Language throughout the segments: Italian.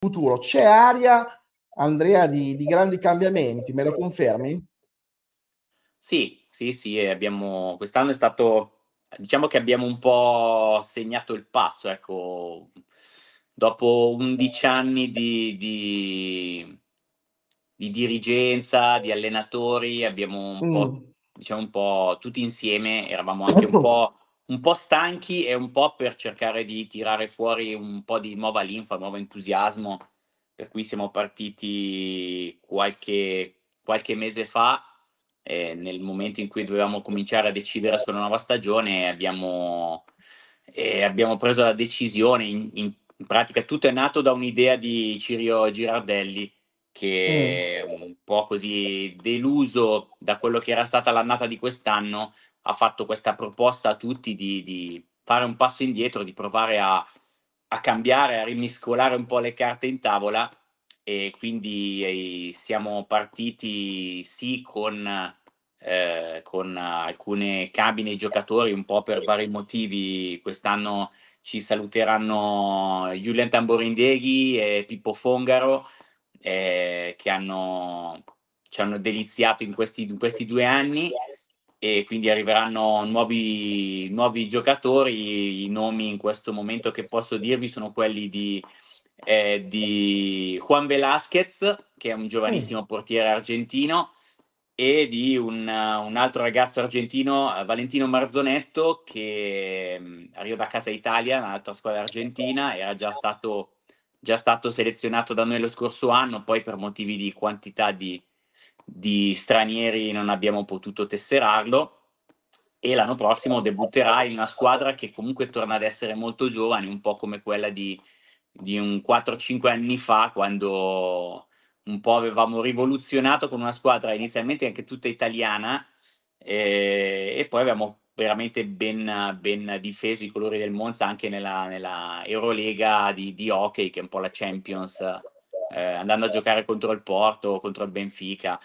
futuro. C'è aria, Andrea, di, di grandi cambiamenti, me lo confermi? Sì, sì, sì, eh, abbiamo, quest'anno è stato, diciamo che abbiamo un po' segnato il passo, ecco, dopo 11 anni di, di, di dirigenza, di allenatori, abbiamo un mm. po' diciamo un po' tutti insieme, eravamo anche un po' un po' stanchi e un po' per cercare di tirare fuori un po' di nuova linfa, nuovo entusiasmo, per cui siamo partiti qualche, qualche mese fa eh, nel momento in cui dovevamo cominciare a decidere sulla nuova stagione abbiamo, eh, abbiamo preso la decisione, in, in, pratica tutto è nato da un'idea di Cirio Girardelli che mm. un po' così deluso da quello che era stata l'annata di quest'anno ha fatto questa proposta a tutti di, di fare un passo indietro, di provare a, a, cambiare, a rimiscolare un po' le carte in tavola e quindi siamo partiti sì con, eh, con alcune cabine nei giocatori un po' per vari motivi. Quest'anno ci saluteranno Julian Tamborindeghi e Pippo Fongaro eh, che hanno, ci hanno deliziato in questi, in questi due anni e quindi arriveranno nuovi, nuovi, giocatori. I nomi in questo momento che posso dirvi sono quelli di, eh, di Juan Velasquez, che è un giovanissimo mm. portiere argentino, e di un, un altro ragazzo argentino, Valentino Marzonetto, che mm, arriva da Casa Italia, un'altra squadra argentina, era già stato, già stato selezionato da noi lo scorso anno, poi per motivi di quantità di di stranieri non abbiamo potuto tesserarlo e l'anno prossimo debutterà in una squadra che comunque torna ad essere molto giovane, un po' come quella di, di un 4-5 anni fa quando un po' avevamo rivoluzionato con una squadra inizialmente anche tutta italiana eh, e poi abbiamo veramente ben, ben, difeso i colori del Monza anche nella, nella Eurolega di, di hockey che è un po' la Champions eh, andando a giocare contro il Porto o contro il Benfica.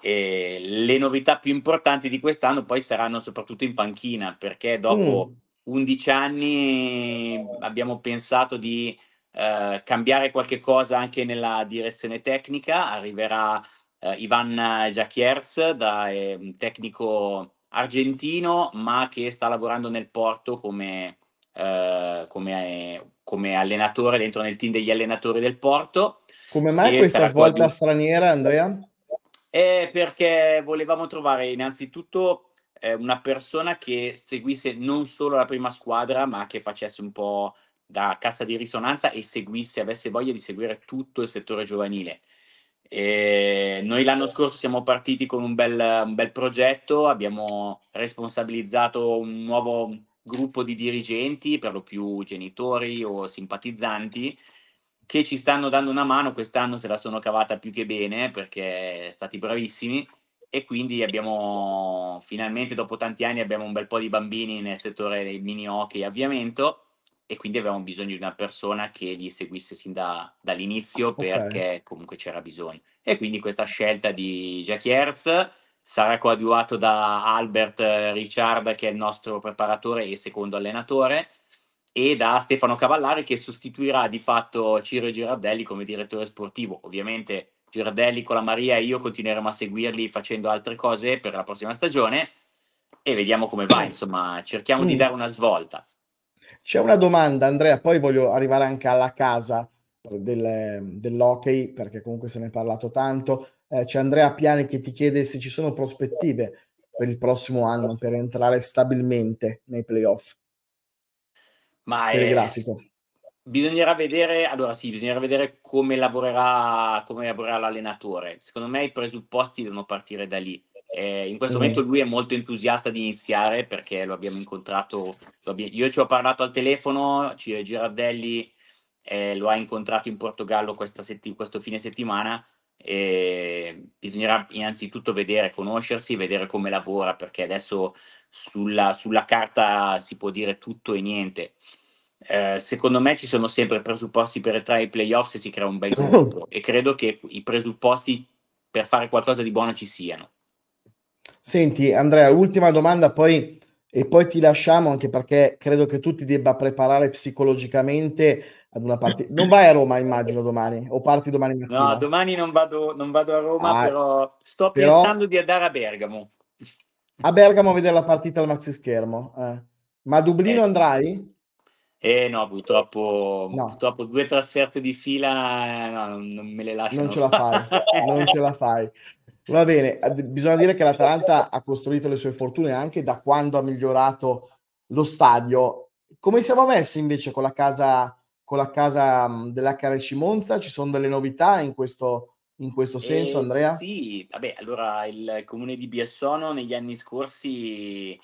E le novità più importanti di quest'anno poi saranno soprattutto in panchina, perché dopo mm. 11 anni abbiamo pensato di eh, cambiare qualche cosa anche nella direzione tecnica. Arriverà eh, Ivan Giacchierz, da, eh, tecnico argentino, ma che sta lavorando nel Porto come, eh, come, eh, come allenatore dentro nel team degli allenatori del Porto come mai questa svolta qualche... straniera, Andrea? Eh, perché volevamo trovare innanzitutto eh, una persona che seguisse non solo la prima squadra, ma che facesse un po' da cassa di risonanza e seguisse, avesse voglia di seguire tutto il settore giovanile. E noi l'anno scorso siamo partiti con un bel, un bel, progetto, abbiamo responsabilizzato un nuovo gruppo di dirigenti, per lo più genitori o simpatizzanti, che ci stanno dando una mano, quest'anno se la sono cavata più che bene perché stati bravissimi e quindi abbiamo finalmente dopo tanti anni abbiamo un bel po' di bambini nel settore dei mini hockey e avviamento e quindi avevamo bisogno di una persona che li seguisse sin da, dall'inizio perché comunque c'era bisogno. E quindi questa scelta di Jackie Hertz sarà coadiuvato da Albert Richard che è il nostro preparatore e secondo allenatore e da Stefano Cavallari che sostituirà di fatto Ciro Girardelli come direttore sportivo. Ovviamente Girardelli con la Maria e io continueremo a seguirli facendo altre cose per la prossima stagione e vediamo come va, insomma, cerchiamo mm. di dare una svolta. C'è una domanda, Andrea, poi voglio arrivare anche alla casa del, dell'hockey perché comunque se ne è parlato tanto. Eh, c'è Andrea Piani che ti chiede se ci sono prospettive per il prossimo anno per entrare stabilmente nei playoff. Ma telegrafico. È... Bisognerà vedere, allora sì, bisognerà vedere come lavorerà, come lavorerà l'allenatore. Secondo me i presupposti devono partire da lì. Eh, in questo mm. momento lui è molto entusiasta di iniziare perché lo abbiamo incontrato, lo abbiamo, io ci ho parlato al telefono, Girardelli eh, lo ha incontrato in Portogallo sett- questo fine settimana e ehm, bisognerà innanzitutto vedere, conoscersi, vedere come lavora, perché adesso sulla, sulla carta si può dire tutto e niente. Eh, secondo me ci sono sempre presupposti per entrare ai playoff se si crea un bel gruppo e credo che i presupposti per fare qualcosa di buono ci siano. Senti Andrea, ultima domanda poi, e poi ti lasciamo anche perché credo che tu ti debba preparare psicologicamente ad una partita. Non vai a Roma, immagino, domani, o parti domani mattina. No, domani non vado, non vado a Roma, ah, però sto però... pensando di andare a Bergamo. A Bergamo a vedere la partita al maxi schermo. Eh. Ma a Dublino eh, andrai? Eh no, purtroppo, no. purtroppo due trasferte di fila eh, no, non me le lascio. Non ce la fai, non ce la fai. Va bene, bisogna dire che l'Atalanta ha costruito le sue fortune anche da quando ha migliorato lo stadio. Come siamo messi invece con la casa con la casa della Caresci Monza. Ci sono delle novità in questo, in questo senso, eh, Andrea? Sì, vabbè, allora il comune di Biassono negli anni scorsi,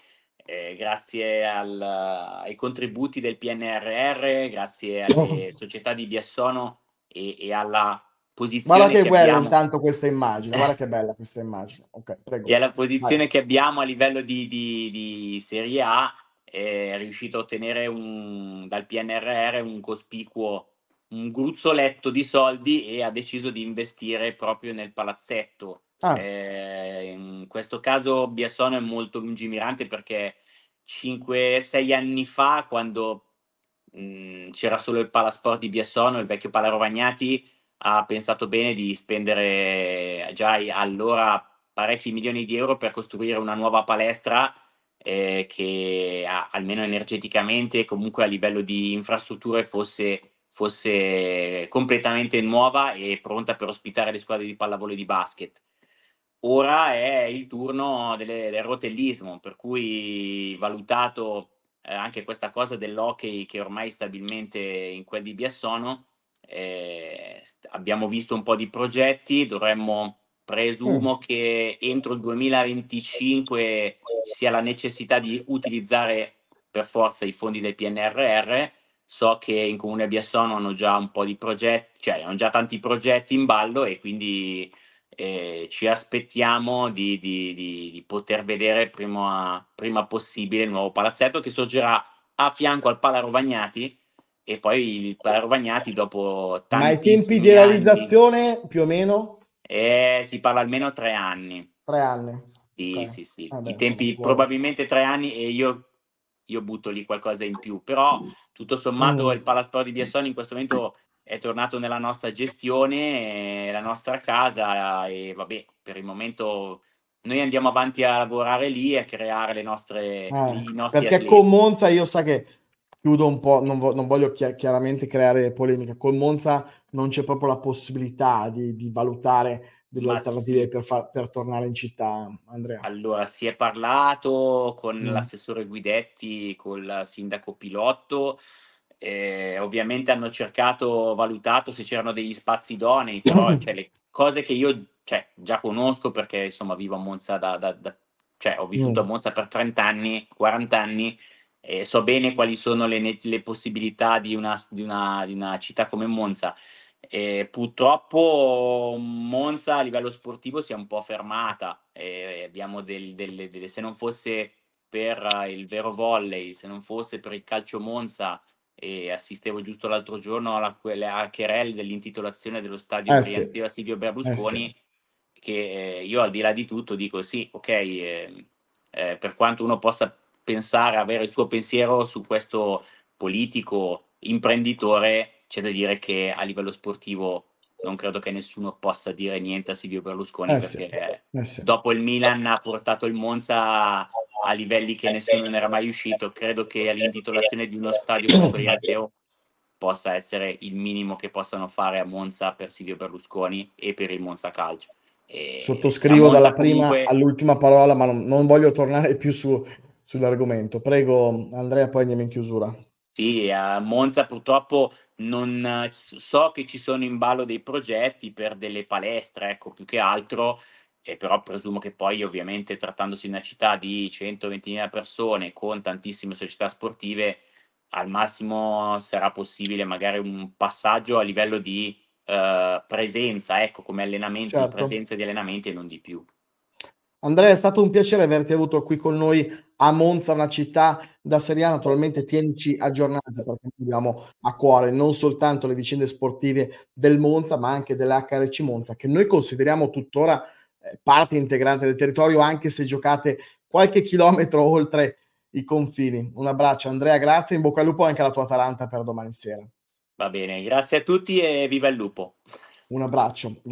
eh, grazie al, ai contributi del PNRR, grazie alle oh. società di Biassono e, e alla posizione. Guarda che, che bella abbiamo... intanto questa immagine, guarda che bella questa immagine. Okay, e alla posizione Vai. che abbiamo a livello di, di, di Serie A è riuscito a ottenere un, dal PNRR un cospicuo, un gruzzoletto di soldi e ha deciso di investire proprio nel palazzetto. Ah. Eh, in questo caso Biasono è molto lungimirante perché 5-6 anni fa, quando mh, mm, c'era solo il palasport di Biasono, il vecchio Palarovagnati ha pensato bene di spendere già allora parecchi milioni di euro per costruire una nuova palestra eh, che a, almeno energeticamente, comunque a livello di infrastrutture, fosse, fosse completamente nuova e pronta per ospitare le squadre di pallavolo e di basket. Ora è il turno delle, del rotellismo, per cui valutato eh, anche questa cosa dell'hockey che ormai stabilmente in quel di Biassono, eh, abbiamo visto un po' di progetti, dovremmo presumo mm. che entro il 2025 sia la necessità di utilizzare per forza i fondi del PNRR. So che in Comune Biassono hanno già un po' di progetti, cioè hanno già tanti progetti in ballo e quindi eh, ci aspettiamo di, di, di, di poter vedere prima, prima, possibile il nuovo palazzetto che sorgerà a fianco al Pala Rovagnati e poi il Pala Rovagnati dopo tanti anni. Ma i tempi di realizzazione anni, più o meno? Eh, si parla almeno tre anni. Tre anni. Sì, okay. sì, sì. Eh beh, tempi probabilmente tre anni e io, io, butto lì qualcosa in più, però tutto sommato mm. il Palasport di Biassoni in questo momento è tornato nella nostra gestione, eh, la nostra casa e vabbè, per il momento noi andiamo avanti a lavorare lì e a creare le nostre... Eh, perché atleti. con Monza io sa che chiudo un po', non, vo- non voglio chi- chiaramente creare polemica, con Monza non c'è proprio la possibilità di, di valutare delle Ma alternative sì. per, far, per, tornare in città, Andrea? Allora, si è parlato con mm. l'assessore Guidetti, col sindaco Pilotto, eh, ovviamente hanno cercato, valutato se c'erano degli spazi idonei, però cioè, le cose che io cioè, già conosco perché insomma vivo a Monza da, da, da cioè ho vissuto mm. a Monza per 30 anni, 40 anni, e so bene quali sono le, le possibilità di una, di, una, di una città come Monza. E purtroppo Monza a livello sportivo si è un po' fermata. Del, delle, del, se non fosse per eh, il vero volley, se non fosse per il calcio Monza, e assistevo giusto l'altro giorno alla, quelle archerelle dell'intitolazione dello stadio eh, sì. a Silvio Berlusconi, eh, sì. che eh, io al di là di tutto dico sì, ok, ehm, eh, per quanto uno possa pensare, avere il suo pensiero su questo politico imprenditore, c'è da dire che a livello sportivo non credo che nessuno possa dire niente a Silvio Berlusconi eh, perché sì, eh, sì. dopo il Milan ha portato il Monza a livelli che nessuno non era mai uscito. Credo che l'intitolazione di uno stadio come possa essere il minimo che possano fare a Monza per Silvio Berlusconi e per il Monza Calcio. E Sottoscrivo dalla prima comunque... all'ultima parola, ma non, non voglio tornare più su, sull'argomento. Prego Andrea, poi andiamo in chiusura. Sì, a Monza purtroppo non so che ci sono in ballo dei progetti per delle palestre, ecco, più che altro, e però presumo che poi ovviamente trattandosi di una città di 120.000 persone con tantissime società sportive, al massimo sarà possibile magari un passaggio a livello di eh, presenza, ecco, come allenamento, certo. presenza di allenamenti e non di più. Andrea, è stato un piacere averti avuto qui con noi a Monza, una città da Serie A, naturalmente tienici aggiornati perché abbiamo a cuore non soltanto le vicende sportive del Monza, ma anche dell'HRC Monza, che noi consideriamo tuttora eh, parte integrante del territorio, anche se giocate qualche chilometro oltre i confini. Un abbraccio Andrea, grazie, in bocca al lupo anche alla tua Atalanta per domani sera. Va bene, grazie a tutti e viva il lupo. Un abbraccio.